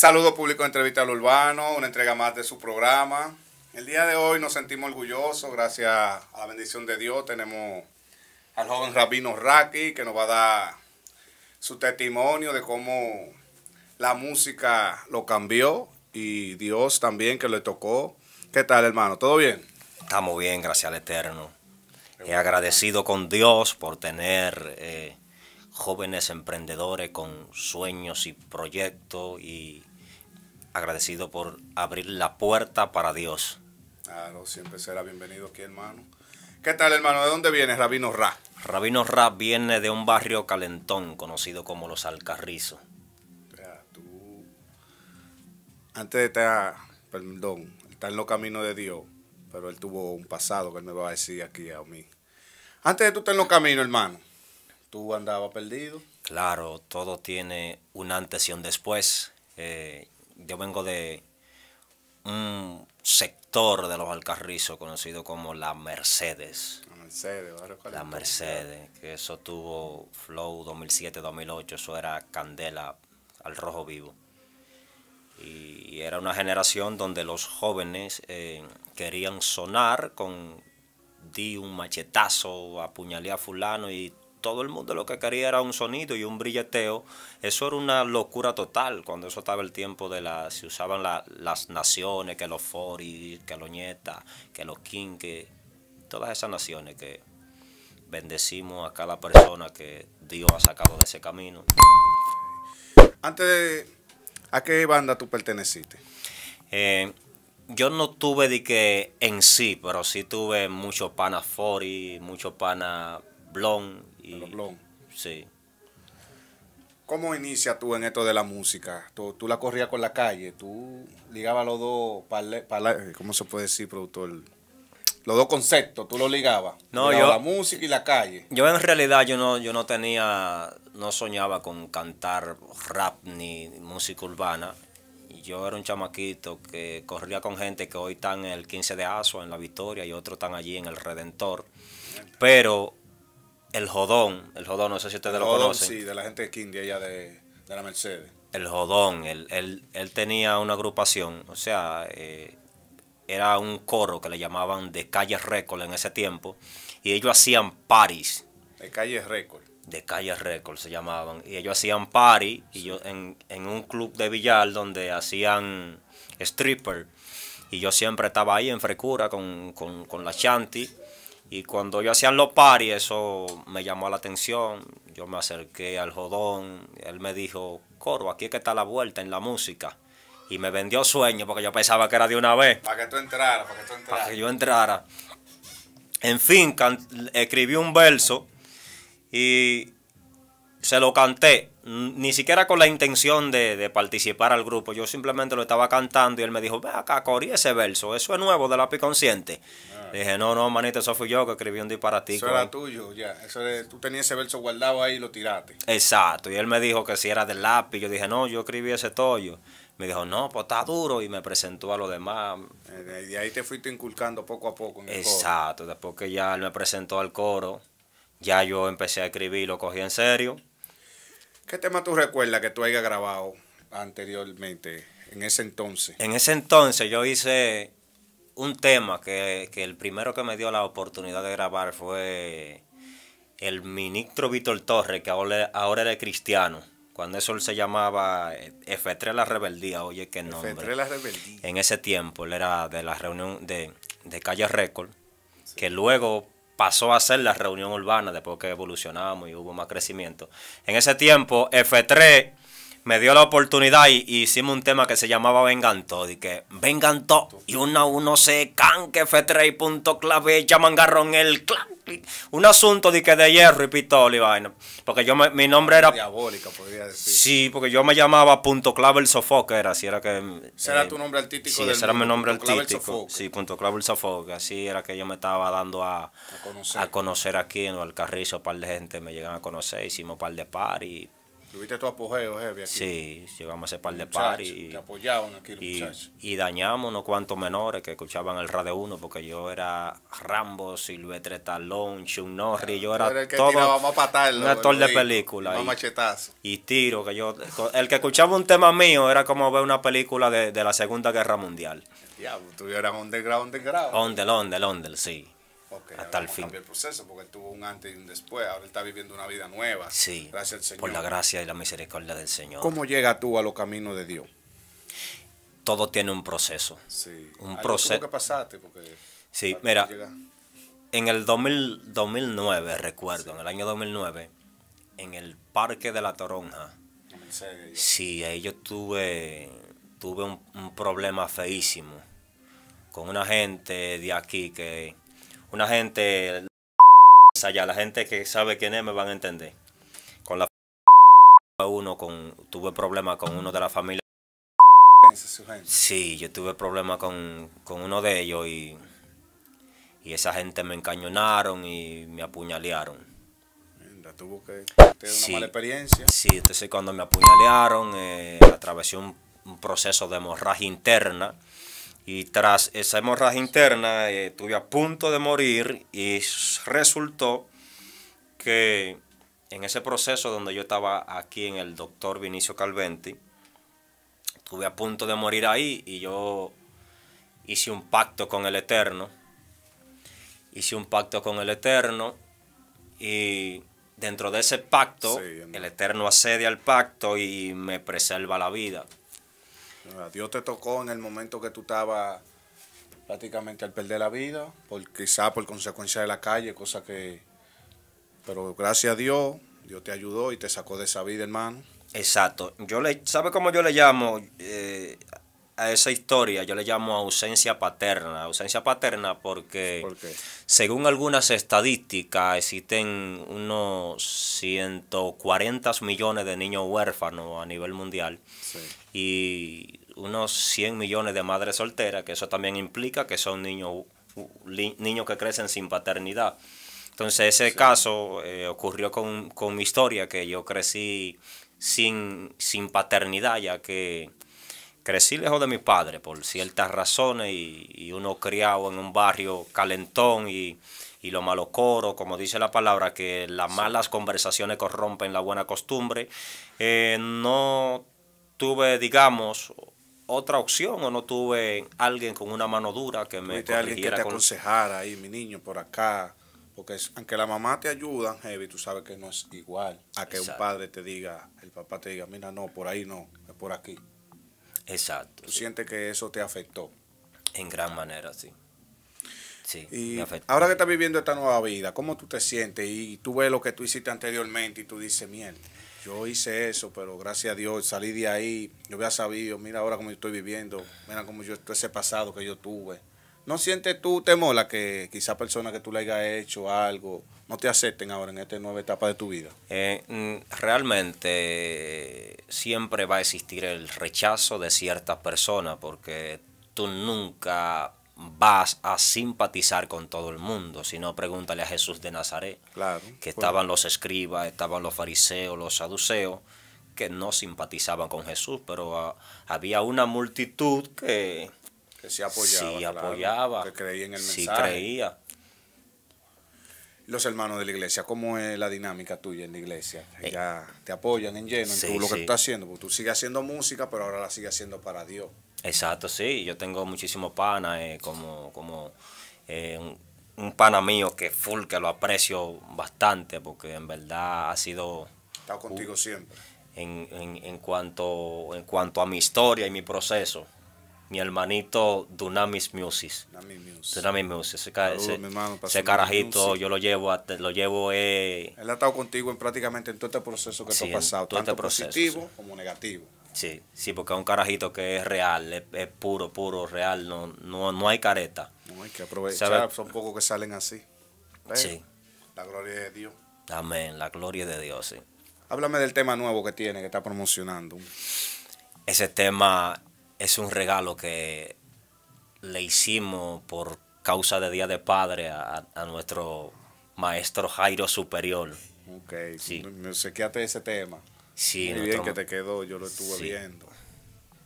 Saludos público de Entrevista al Urbano, una entrega más de su programa. El día de hoy nos sentimos orgullosos, gracias a la bendición de Dios. Tenemos al joven Rabino Raki que nos va a dar su testimonio de cómo la música lo cambió y Dios también que le tocó. ¿Qué tal, hermano? ¿Todo bien? Estamos bien, gracias al Eterno. He agradecido con Dios por tener eh, jóvenes emprendedores con sueños y proyectos y agradecido por abrir la puerta para Dios. Claro, siempre será bienvenido aquí, hermano. ¿Qué tal, hermano? ¿De dónde vienes, Rabino Ra? Rabino Ra viene de un barrio calentón conocido como Los Alcarrizos. Tú... Antes de estar, perdón, está en los caminos de Dios, pero él tuvo un pasado que él me va a decir aquí a mí. Antes de tú estar en los caminos, hermano, tú andabas perdido. Claro, todo tiene un antes y un después. Eh, yo vengo de un sector de los Alcarrizos conocido como la Mercedes. La Mercedes, La Mercedes, que eso tuvo Flow 2007-2008, eso era candela al rojo vivo. Y era una generación donde los jóvenes eh, querían sonar con di un machetazo, apuñalé a fulano y todo el mundo lo que quería era un sonido y un brilleteo. Eso era una locura total cuando eso estaba el tiempo de la, se usaban las naciones, que los foris, que los nietas, que los quinques, todas esas naciones que bendecimos a cada persona que Dios ha sacado de ese camino. Antes ¿a qué banda tú perteneciste? Eh, yo no tuve de que en sí, pero sí tuve muchos pana Fori, muchos pana Blon, Sí. ¿Cómo inicia tú en esto de la música? Tú, la corrías con la calle, tú ligabas los dos, eh, ¿cómo se puede decir, productor? Los dos conceptos, tú los ligabas. No, La música y la calle. Yo en realidad yo no, yo no tenía, no soñaba con cantar rap ni música urbana. Yo era un chamaquito que corría con gente que hoy están en el 15 de aso, en La Victoria, y otros están allí en el Redentor. Pero el Jodón, el Jodón, no sé si ustedes lo conocen. Sí, de la gente de Kindy, allá de, la Mercedes. El Jodón, él, tenía una agrupación, o sea, eh, era un coro que le llamaban de Calles récord en ese tiempo, y ellos hacían parties. De Calles récord De Calles récord se llamaban, y ellos hacían party y yo, en, un club de billar donde hacían stripper, y yo siempre estaba ahí en frecura con, con, con la Chanti y cuando yo hacían los paris, eso me llamó la atención. Yo me acerqué al jodón. Él me dijo, Coro, aquí es que está la vuelta en la música. Y me vendió sueño porque yo pensaba que era de una vez. Para que tú entraras, para que tú entraras. Para que yo entrara. En fin, escribí un verso y se lo canté. Ni siquiera con la intención de, participar al grupo. Yo simplemente lo estaba cantando y él me dijo, ve acá, corí ese verso. Eso es nuevo de la consciente. Ah dije, no, no, manito, eso fui yo que escribí un disparatico. Eso era tuyo, ya. Eso tú tenías ese verso guardado ahí y lo tiraste. Exacto. Y él me dijo que si era del lápiz. Yo dije, no, yo escribí ese toyo Me dijo, no, pues está duro. Y me presentó a los demás. Y eh, de ahí te fuiste inculcando poco a poco. En el Exacto. Después que ya él me presentó al coro, ya yo empecé a escribir, lo cogí en serio. ¿Qué tema tú recuerdas que tú hayas grabado anteriormente, en ese entonces? En ese entonces yo hice un tema que, el primero que me dio la oportunidad de grabar fue el ministro Víctor Torres, que ahora, era cristiano. Cuando eso se llamaba eh, F3 La Rebeldía, oye qué nombre. F3 La Rebeldía. En ese tiempo él era de la reunión de, Calle Record, que luego pasó a ser la reunión urbana después que evolucionamos y hubo más crecimiento. En ese tiempo F3 me dio la oportunidad y, hicimos un tema que se llamaba Venganto. Y que Venganto y uno a uno se canque, F3 punto clave, llaman garrón el clan. Un asunto de que de hierro y pistola y vaina. Porque yo mi nombre era. Diabólica, podría decir. Sí, porque yo me llamaba Punto Clave el Sofoque, era así, era que. ¿Será era eh, tu nombre artístico? Sí, del era mi nombre artístico. sí, Punto Clave el Sofoque. Así era que yo me estaba dando a, a, conocer. aquí en el Carrizo, un par de gente me llegan a conocer, hicimos un par de par y Tuviste tu apogeo, Heavy. Aquí. Sí, llegamos a ese par de par y, aquí los y dañamos unos cuantos menores que escuchaban el radio 1 porque yo era Rambo, Silvestre Talón, Chun Norris, yo era, todo un actor de película. Y, machetazo. y tiro, que yo, el que escuchaba un tema mío era como ver una película de, de la Segunda Guerra Mundial. Ya, tú eras underground, underground. Ondel, ondel, ondel, sí hasta el fin. el proceso porque tuvo un antes y un después. Ahora él está viviendo una vida nueva. Sí. Gracias al Señor. Por la gracia y la misericordia del Señor. ¿Cómo llega tú a los caminos de Dios? Todo tiene un proceso. Sí. Un proceso. sí, mira. En el 2009, recuerdo, en el año 2009, en el Parque de la Toronja. sí, ahí yo tuve, tuve un problema feísimo con una gente de aquí que una gente allá, la gente que sabe quién es me van a entender. Con la uno con tuve problemas con uno de la familia. Sí, yo tuve problemas con, uno de ellos y, y esa gente me encañonaron y me apuñalearon. Tuvo que tener sí, una mala experiencia. Sí, entonces cuando me apuñalearon, eh, atravesé un, un proceso de hemorragia interna y tras esa hemorragia interna eh, estuve a punto de morir y resultó que en ese proceso donde yo estaba aquí en el doctor Vinicio Calventi, estuve a punto de morir ahí y yo hice un pacto con el Eterno. Hice un pacto con el Eterno y dentro de ese pacto, el Eterno accede al pacto y me preserva la vida. Dios te tocó en el momento que tú estabas prácticamente al perder la vida, por, quizá por consecuencia de la calle, cosa que... Pero gracias a Dios, Dios te ayudó y te sacó de esa vida, hermano. Exacto. Yo le, ¿Sabe cómo yo le llamo eh, a esa historia? Yo le llamo ausencia paterna. Ausencia paterna porque, según algunas estadísticas, existen unos 140 millones de niños huérfanos a nivel mundial. Sí y unos 100 millones de madres solteras, que eso también implica que son niños, niños que crecen sin paternidad. Entonces ese caso eh, ocurrió con, mi historia, que yo crecí sin, sin paternidad, ya que crecí lejos de mi padre por ciertas razones y, uno criado en un barrio calentón y, y lo malocoro, como dice la palabra, que las malas conversaciones corrompen la buena costumbre, eh, no tuve, digamos, otra opción o no tuve alguien con una mano dura que me corrigiera alguien que te aconsejara ahí, mi niño, por acá. Porque aunque la mamá te ayuda, Heavy, tú sabes que no es igual a que un padre te diga, el papá te diga, mira, no, por ahí no, es por aquí. Exacto. ¿Tú sientes que eso te afectó? En gran manera, sí. Sí, ahora que estás viviendo esta nueva vida, ¿cómo tú te sientes? Y tú ves lo que tú hiciste anteriormente y tú dices, mierda yo hice eso, pero gracias a Dios salí de ahí. Yo había sabido, mira ahora cómo yo estoy viviendo, mira cómo yo estoy ese pasado que yo tuve. ¿No sientes tú temor a que quizá personas que tú le hayas hecho algo no te acepten ahora en esta nueva etapa de tu vida? Eh, mm, realmente siempre va a existir el rechazo de ciertas personas porque tú nunca vas a simpatizar con todo el mundo, Si no, pregúntale a Jesús de Nazaret, que pues. estaban los escribas, estaban los fariseos, los saduceos, que no simpatizaban con Jesús, pero ah, había una multitud que, que se apoyaba, que creía en el mensaje. creía los hermanos de la iglesia, ¿cómo es la dinámica tuya en la iglesia? Eh, ¿Ya te apoyan en lleno en lo que tú estás haciendo? Porque tú sigues haciendo música, pero ahora la sigues haciendo para Dios. Exacto, sí. Yo tengo muchísimo pana, eh, como, como eh, un, pana mío que full, que lo aprecio bastante, porque en verdad ha sido... Está contigo siempre. En, en, en, cuanto, en cuanto a mi historia y mi proceso, mi hermanito Dunamis Musis. Dunamis Music. Ese, carajito yo lo llevo, lo llevo. Eh. Él ha estado contigo en prácticamente en todo este proceso que tú pasado, este tanto positivo como negativo. Sí, sí, porque es un carajito que es real, es, puro, puro, real, no, no, no hay careta. No hay que aprovechar, son pocos que salen así. sí. La gloria de Dios. Amén, la gloria de Dios, sí. Háblame del tema nuevo que tiene, que está promocionando. Ese tema es un regalo que le hicimos por causa de Día de Padre a, nuestro maestro Jairo Superior. Ok, sí. hace ese tema. Sí, Muy bien que te quedó, yo lo estuve viendo.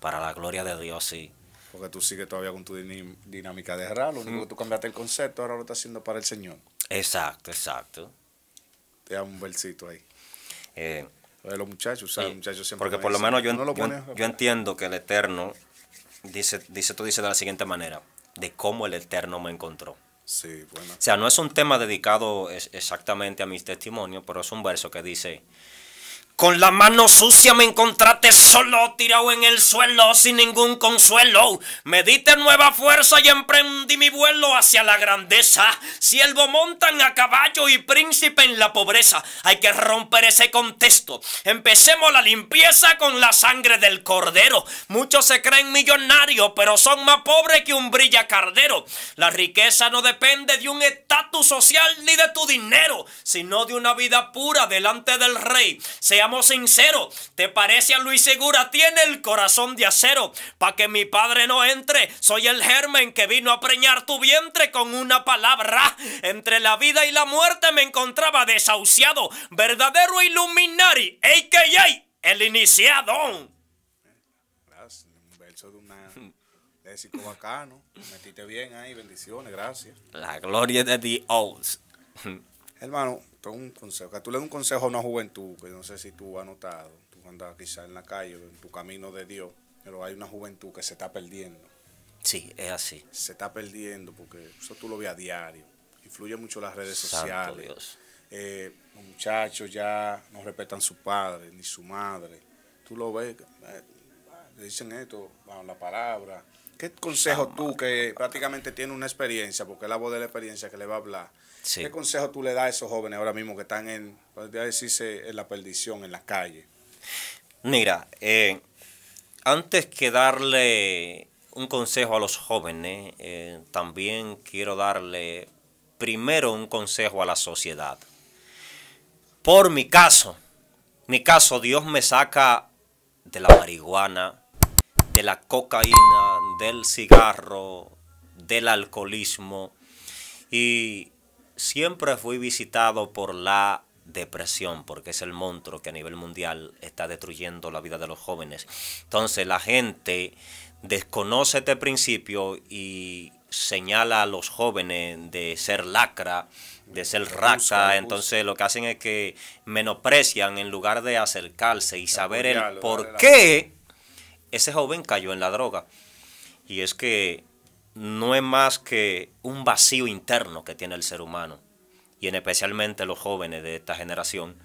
Para la gloria de Dios, sí. Porque tú sigues todavía con tu dinámica de raro, lo único que mm. tú cambiaste el concepto, ahora lo estás haciendo para el Señor. Exacto, exacto. Te da un versito ahí. Eh, de los muchachos, muchachos siempre porque por lo menos yo, yo, entiendo que el Eterno, dice, dice, tú dices de la siguiente manera, de cómo el Eterno me encontró. Sí, bueno. O sea, no es un tema dedicado exactamente a mis testimonios, pero es un verso que dice, con la mano sucia me encontraste solo, tirado en el suelo, sin ningún consuelo. Me nueva fuerza y emprendí mi vuelo hacia la grandeza. Siervo montan a caballo y príncipe en la pobreza. Hay que romper ese contexto. Empecemos la limpieza con la sangre del cordero. Muchos se creen millonarios, pero son más pobres que un cardero. La riqueza no depende de un estatus social ni de tu dinero, sino de una vida pura delante del rey. Sincero, sinceros. ¿Te parece a Luis Segura? Tiene el corazón de acero. Para que mi padre no entre, soy el germen que vino a preñar tu vientre con una palabra. Entre la vida y la muerte me encontraba desahuciado. Verdadero iluminari, a.k.a. el iniciado. Gracias. Un verso de una... bacano, bien ahí, bendiciones, gracias. La gloria de Dios. Hermano, tengo un consejo. Que tú le das un consejo a una juventud, que no sé si tú has notado, tú andas quizás en la calle, en tu camino de Dios, pero hay una juventud que se está perdiendo. Sí, es así. Se está perdiendo porque eso tú lo ves a diario. Influye mucho las redes sociales. Eh, los muchachos ya no respetan su padre ni su madre. Tú lo ves, eh, le dicen esto, bajo la palabra, ¿Qué consejo tú, que prácticamente tiene una experiencia, porque es la voz de la experiencia que le va a hablar, qué consejo tú le das a esos jóvenes ahora mismo que están en, podría decirse, en la perdición, en las calles? Mira, eh, antes que darle un consejo a los jóvenes, eh, también quiero darle primero un consejo a la sociedad. Por mi caso, mi caso, Dios me saca de la marihuana, de la cocaína, del cigarro, del alcoholismo y siempre fui visitado por la depresión, porque es el monstruo que a nivel mundial está destruyendo la vida de los jóvenes. Entonces la gente desconoce este principio y señala a los jóvenes de ser lacra, de ser raca, entonces lo que hacen es que menosprecian en lugar de acercarse y saber el por qué ese joven cayó en la droga. Y es que no es más que un vacío interno que tiene el ser humano, y en especialmente los jóvenes de esta generación.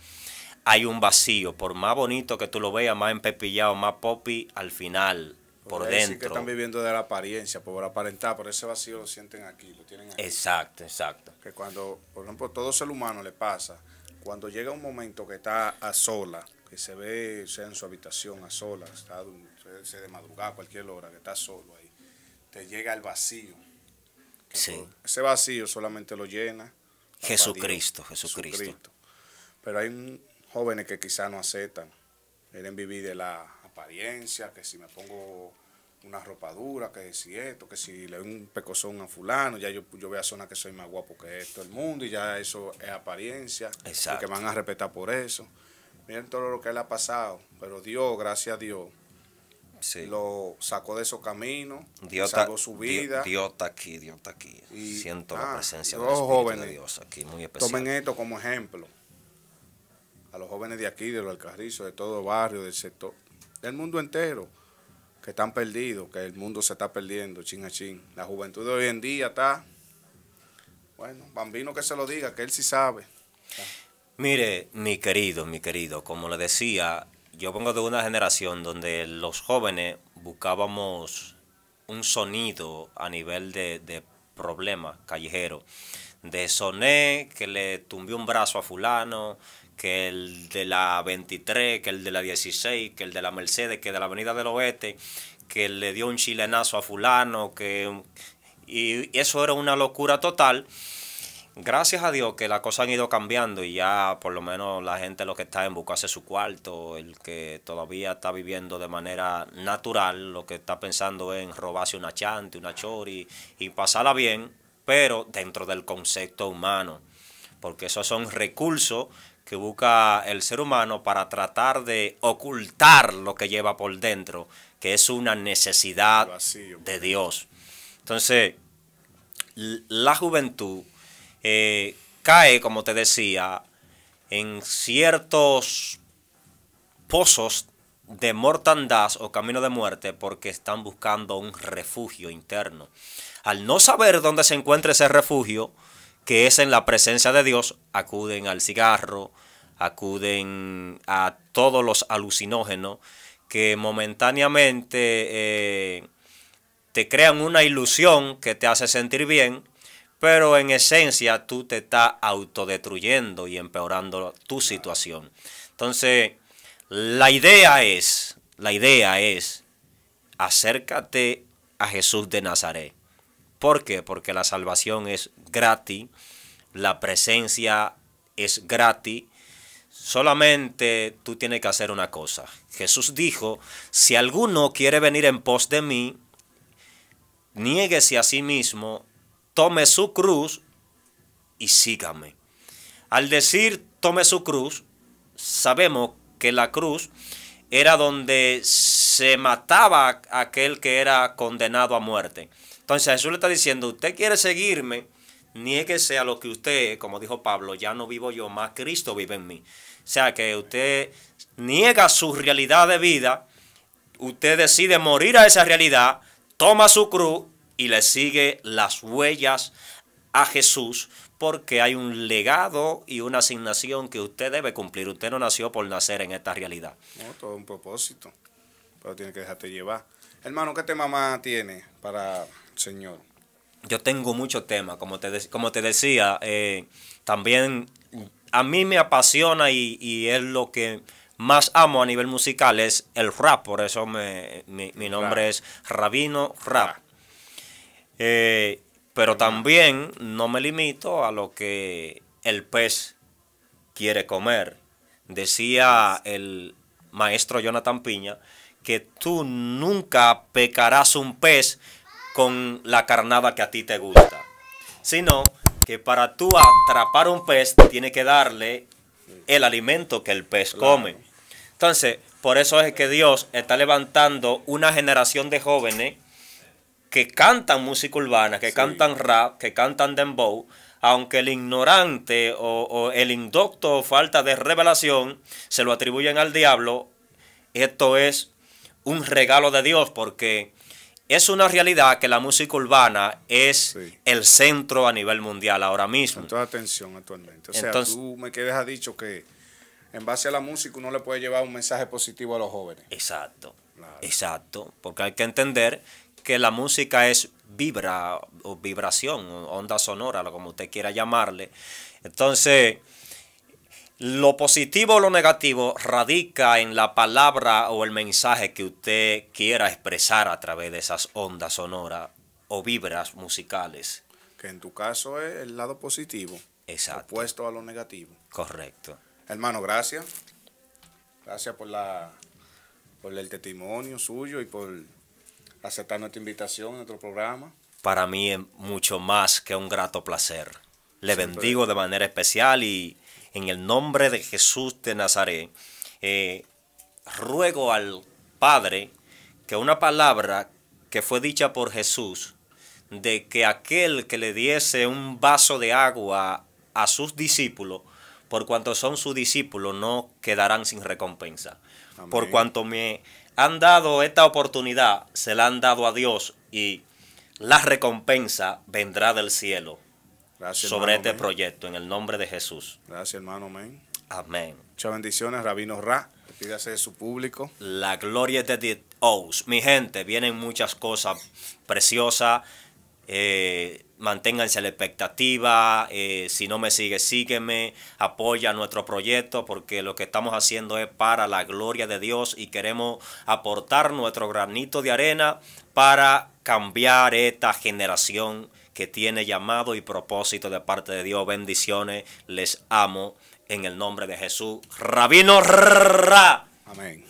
Hay un vacío, por más bonito que tú lo veas, más empepillado, más poppy al final, por, dentro. que están viviendo de la apariencia, por aparentar, por ese vacío lo sienten aquí, lo tienen aquí. Exacto, exacto. Que cuando, por ejemplo, todo ser humano le pasa, cuando llega un momento que está a sola, que se ve, sea en su habitación a solas, está, de madrugada, a cualquier hora, que está solo ahí, te llega el vacío. ese vacío solamente lo llena. Jesucristo, Jesucristo, Pero hay un, jóvenes que quizá no aceptan, quieren vivir de la apariencia, que si me pongo una ropa dura, que si esto, que si le doy un pecozón a fulano, ya yo, yo a zona que soy más guapo que esto el mundo y ya eso es apariencia, y que van a respetar por eso. Miren todo lo que él ha pasado, pero Dios, gracias a Dios, lo sacó de esos caminos, Dios salvó su vida. Dios, está aquí, Dios está aquí. Siento la ah, presencia de, jóvenes, Dios aquí, muy especial. Tomen esto como ejemplo. A los jóvenes de aquí, de los carrizo de todo el barrio, del sector, del mundo entero, que están perdidos, que el mundo se está perdiendo, chin La juventud de hoy en día está, bueno, bambino que se lo diga, que él sí sabe. Mire, mi querido, mi querido, como le decía, yo vengo de una generación donde los jóvenes buscábamos un sonido a nivel de, de problema callejero. De soné, que le tumbió un brazo a fulano, que el de la 23, que el de la 16, que el de la Mercedes, que de la Avenida del Oeste, que le dio un chilenazo a fulano, que... Y eso era una locura total gracias a Dios que las cosas han ido cambiando y ya por lo menos la gente lo que está en busca su cuarto, el que todavía está viviendo de manera natural, lo que está pensando en robarse una chante, una chori y pasarla bien, pero dentro del concepto humano, porque esos son recursos que busca el ser humano para tratar de ocultar lo que lleva por dentro, que es una necesidad de Dios. Entonces, la juventud eh, cae, como te decía, en ciertos pozos de mortandad o camino de muerte porque están buscando un refugio interno. Al no saber dónde se encuentra ese refugio, que es en la presencia de Dios, acuden al cigarro, acuden a todos los alucinógenos que momentáneamente eh, te crean una ilusión que te hace sentir bien, pero en esencia tú te estás autodestruyendo y empeorando tu situación. Entonces, la idea es, la idea es, acércate a Jesús de Nazaret. ¿Por qué? Porque la salvación es gratis, la presencia es gratis. Solamente tú tienes que hacer una cosa. Jesús dijo, si alguno quiere venir en pos de mí, niéguese a sí mismo, tome su cruz y sígame. Al decir tome su cruz, sabemos que la cruz era donde se mataba aquel que era condenado a muerte. Entonces Jesús le está diciendo, usted quiere seguirme, nieguese a lo que usted, como dijo Pablo, ya no vivo yo, más Cristo vive en mí. O sea que usted niega su realidad de vida, usted decide morir a esa realidad, toma su cruz y le sigue las huellas a Jesús porque hay un legado y una asignación que usted debe cumplir. Usted no nació por nacer en esta realidad. No, todo un propósito, pero tiene que dejarte llevar. Hermano, ¿qué tema más tiene para el Señor? Yo tengo muchos temas, como te, como te decía, eh, también a mí me apasiona y, es lo que más amo a nivel musical, es el rap, por eso mi, nombre es Rabino rap. Eh, pero también no me limito a lo que el pez quiere comer. Decía el maestro Jonathan Piña que tú nunca pecarás un pez con la carnada que a ti te gusta, sino que para tú atrapar un pez tiene que darle el alimento que el pez come. Entonces, por eso es que Dios está levantando una generación de jóvenes que cantan música urbana, que cantan rap, que cantan dembow, aunque el ignorante o, el indocto o falta de revelación se lo atribuyen al diablo, esto es un regalo de Dios porque es una realidad que la música urbana es el centro a nivel mundial ahora mismo. Entonces, atención actualmente. O sea, tú me quedes ha dicho que en base a la música uno le puede llevar un mensaje positivo a los jóvenes. Exacto. Exacto, porque hay que entender que la música es vibra o vibración, onda sonora, como usted quiera llamarle. Entonces, lo positivo o lo negativo radica en la palabra o el mensaje que usted quiera expresar a través de esas ondas sonoras o vibras musicales. Que en tu caso es el lado positivo. Exacto. Opuesto a lo negativo. Correcto. Hermano, gracias. Gracias por la por el testimonio suyo y por aceptar nuestra invitación, nuestro programa. Para mí es mucho más que un grato placer. Le bendigo de manera especial y en el nombre de Jesús de Nazaret, eh, ruego al Padre que una palabra que fue dicha por Jesús, de que aquel que le diese un vaso de agua a sus discípulos, por cuanto son sus discípulos, no quedarán sin recompensa. Por cuanto me han dado esta oportunidad, se la han dado a Dios y la recompensa vendrá del cielo sobre este proyecto en el nombre de Jesús. Gracias, hermano. Amén. Amén. Muchas bendiciones, Rabino Ra. Pídase de su público. La gloria de Dios. Oh, mi gente, vienen muchas cosas preciosas. Eh, manténganse la expectativa, eh, si no me sigue sígueme, apoya nuestro proyecto porque lo que estamos haciendo es para la gloria de Dios y queremos aportar nuestro granito de arena para cambiar esta generación que tiene llamado y propósito de parte de Dios. Bendiciones, les amo en el nombre de Jesús. Rabino Ra. Amén.